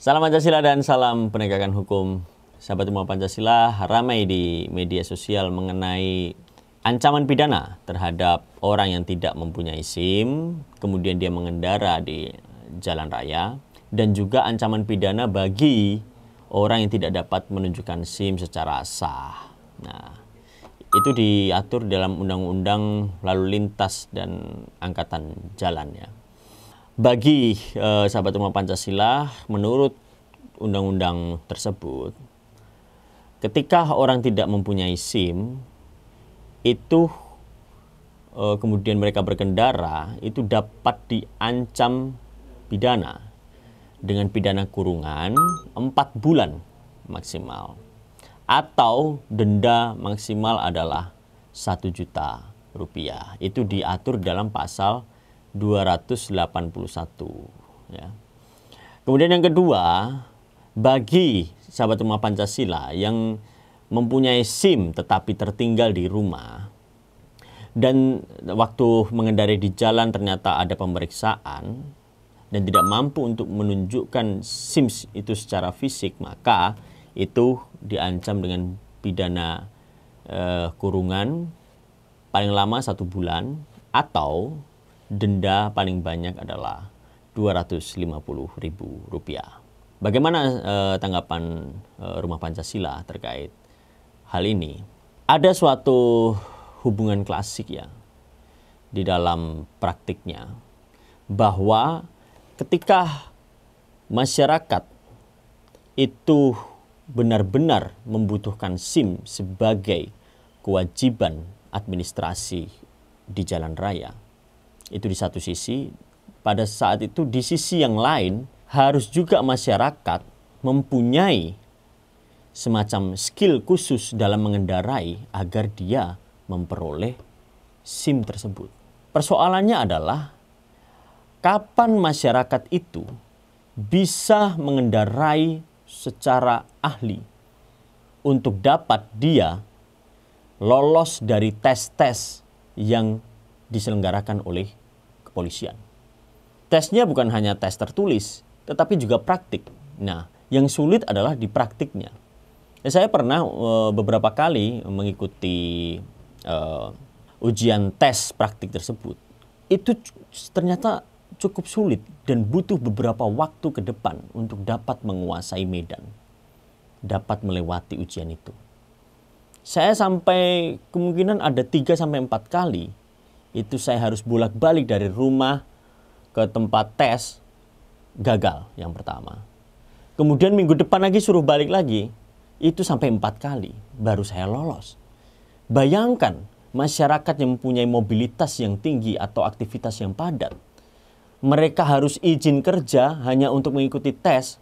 Salam Pancasila dan salam penegakan hukum. Sahabat semua Pancasila ramai di media sosial mengenai ancaman pidana terhadap orang yang tidak mempunyai SIM, kemudian dia mengendara di jalan raya, dan juga ancaman pidana bagi orang yang tidak dapat menunjukkan SIM secara sah. Nah, itu diatur dalam Undang-Undang Lalu Lintas dan Angkatan Jalan ya bagi eh, sahabat rumah Pancasila menurut undang-undang tersebut ketika orang tidak mempunyai SIM itu eh, kemudian mereka berkendara itu dapat diancam pidana dengan pidana kurungan 4 bulan maksimal atau denda maksimal adalah satu juta rupiah. Itu diatur dalam pasal 281 ya. Kemudian yang kedua, bagi sahabat rumah Pancasila yang mempunyai SIM tetapi tertinggal di rumah dan waktu mengendarai di jalan ternyata ada pemeriksaan dan tidak mampu untuk menunjukkan SIM itu secara fisik maka itu diancam dengan pidana eh, kurungan paling lama satu bulan atau denda paling banyak adalah Rp250.000. Bagaimana eh, tanggapan eh, Rumah Pancasila terkait hal ini? Ada suatu hubungan klasik ya di dalam praktiknya bahwa ketika masyarakat itu benar-benar membutuhkan SIM sebagai kewajiban administrasi di jalan raya, itu di satu sisi. Pada saat itu di sisi yang lain harus juga masyarakat mempunyai semacam skill khusus dalam mengendarai agar dia memperoleh SIM tersebut. Persoalannya adalah kapan masyarakat itu bisa mengendarai secara ahli untuk dapat dia lolos dari tes-tes yang diselenggarakan oleh kepolisian. Tesnya bukan hanya tes tertulis, tetapi juga praktik. Nah, yang sulit adalah di praktiknya. Saya pernah eh, beberapa kali mengikuti e, ujian tes praktik tersebut. Itu ternyata cukup sulit dan butuh beberapa waktu ke depan untuk dapat menguasai medan, dapat melewati ujian itu. Saya sampai kemungkinan ada 3 sampai 4 kali itu saya harus bolak-balik dari rumah ke tempat tes gagal yang pertama. Kemudian minggu depan lagi suruh balik lagi, itu sampai empat kali baru saya lolos. Bayangkan masyarakat yang mempunyai mobilitas yang tinggi atau aktivitas yang padat, mereka harus izin kerja hanya untuk mengikuti tes,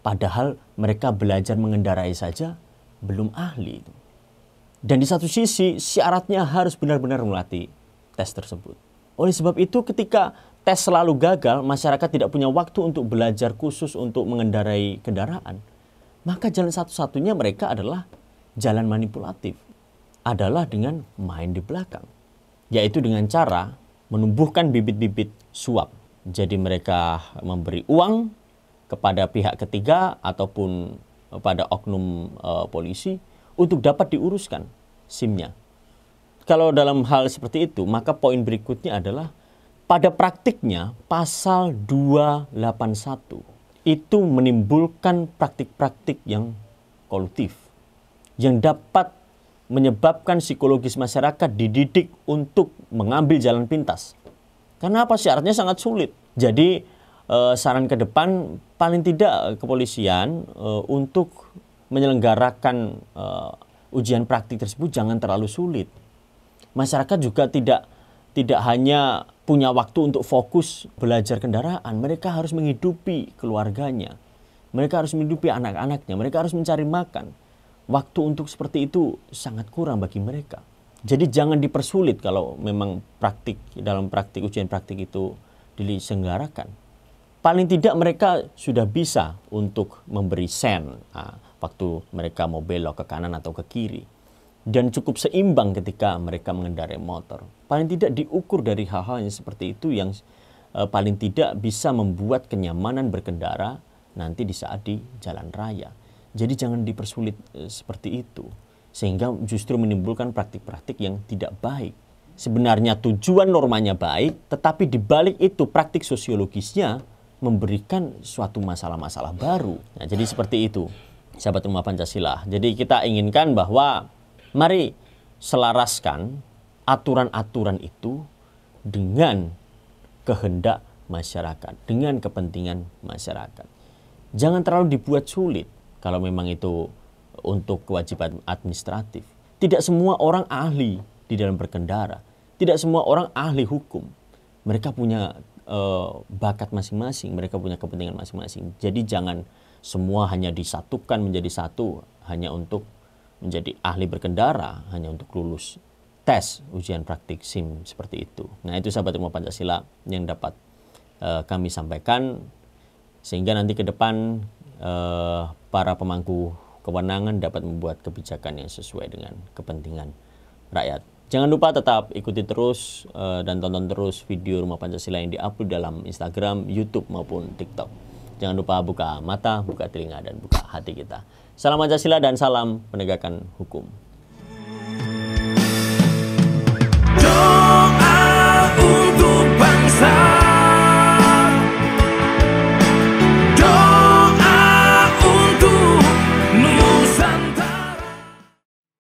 padahal mereka belajar mengendarai saja belum ahli. Dan di satu sisi syaratnya harus benar-benar melatih tes tersebut. Oleh sebab itu ketika tes selalu gagal, masyarakat tidak punya waktu untuk belajar khusus untuk mengendarai kendaraan. Maka jalan satu-satunya mereka adalah jalan manipulatif. Adalah dengan main di belakang. Yaitu dengan cara menumbuhkan bibit-bibit suap. Jadi mereka memberi uang kepada pihak ketiga ataupun pada oknum e, polisi untuk dapat diuruskan SIM-nya kalau dalam hal seperti itu, maka poin berikutnya adalah pada praktiknya pasal 281 itu menimbulkan praktik-praktik yang kolutif yang dapat menyebabkan psikologis masyarakat dididik untuk mengambil jalan pintas. Karena apa syaratnya sangat sulit. Jadi eh, saran ke depan paling tidak kepolisian eh, untuk menyelenggarakan eh, ujian praktik tersebut jangan terlalu sulit masyarakat juga tidak tidak hanya punya waktu untuk fokus belajar kendaraan, mereka harus menghidupi keluarganya. Mereka harus menghidupi anak-anaknya, mereka harus mencari makan. Waktu untuk seperti itu sangat kurang bagi mereka. Jadi jangan dipersulit kalau memang praktik dalam praktik ujian praktik itu disenggarakan. Paling tidak mereka sudah bisa untuk memberi sen nah, waktu mereka mau belok ke kanan atau ke kiri dan cukup seimbang ketika mereka mengendarai motor. Paling tidak diukur dari hal-hal yang seperti itu yang e, paling tidak bisa membuat kenyamanan berkendara nanti di saat di jalan raya. Jadi jangan dipersulit e, seperti itu sehingga justru menimbulkan praktik-praktik yang tidak baik. Sebenarnya tujuan normanya baik, tetapi dibalik itu praktik sosiologisnya memberikan suatu masalah-masalah baru. Nah, jadi seperti itu, sahabat rumah Pancasila. Jadi kita inginkan bahwa Mari selaraskan aturan-aturan itu dengan kehendak masyarakat, dengan kepentingan masyarakat. Jangan terlalu dibuat sulit kalau memang itu untuk kewajiban administratif. Tidak semua orang ahli di dalam berkendara, tidak semua orang ahli hukum. Mereka punya uh, bakat masing-masing, mereka punya kepentingan masing-masing. Jadi jangan semua hanya disatukan menjadi satu hanya untuk menjadi ahli berkendara hanya untuk lulus tes ujian praktik SIM seperti itu. Nah itu sahabat rumah Pancasila yang dapat uh, kami sampaikan sehingga nanti ke depan uh, para pemangku kewenangan dapat membuat kebijakan yang sesuai dengan kepentingan rakyat. Jangan lupa tetap ikuti terus uh, dan tonton terus video Rumah Pancasila yang diupload dalam Instagram, YouTube maupun TikTok. Jangan lupa buka mata, buka telinga, dan buka hati kita. Salam Pancasila dan salam penegakan hukum.